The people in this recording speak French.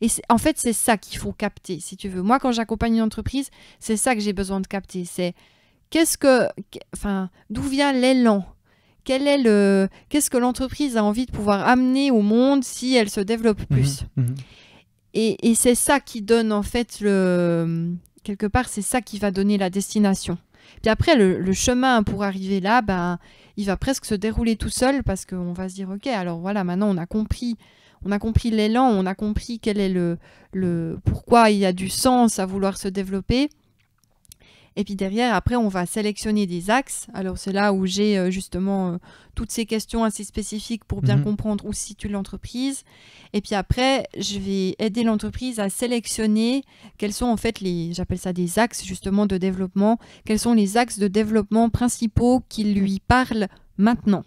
Et en fait, c'est ça qu'il faut capter, si tu veux. Moi, quand j'accompagne une entreprise, c'est ça que j'ai besoin de capter. C'est qu'est-ce que, enfin, d'où vient l'élan Quel est le, qu'est-ce que l'entreprise a envie de pouvoir amener au monde si elle se développe mhm, plus mhm. Et, et c'est ça qui donne en fait le, quelque part, c'est ça qui va donner la destination. Puis après, le, chemin pour arriver là, ben, il va presque se dérouler tout seul parce qu'on va se dire, ok, alors voilà, maintenant on a compris, on a compris l'élan, on a compris quel est le, le pourquoi il y a du sens à vouloir se développer. Et puis derrière, après, on va sélectionner des axes. Alors c'est là où j'ai euh, justement euh, toutes ces questions assez spécifiques pour bien mhm. comprendre où se situe l'entreprise. Et puis après, je vais aider l'entreprise à sélectionner quels sont en fait les, j'appelle ça des axes justement de développement, quels sont les axes de développement principaux qui lui parlent maintenant.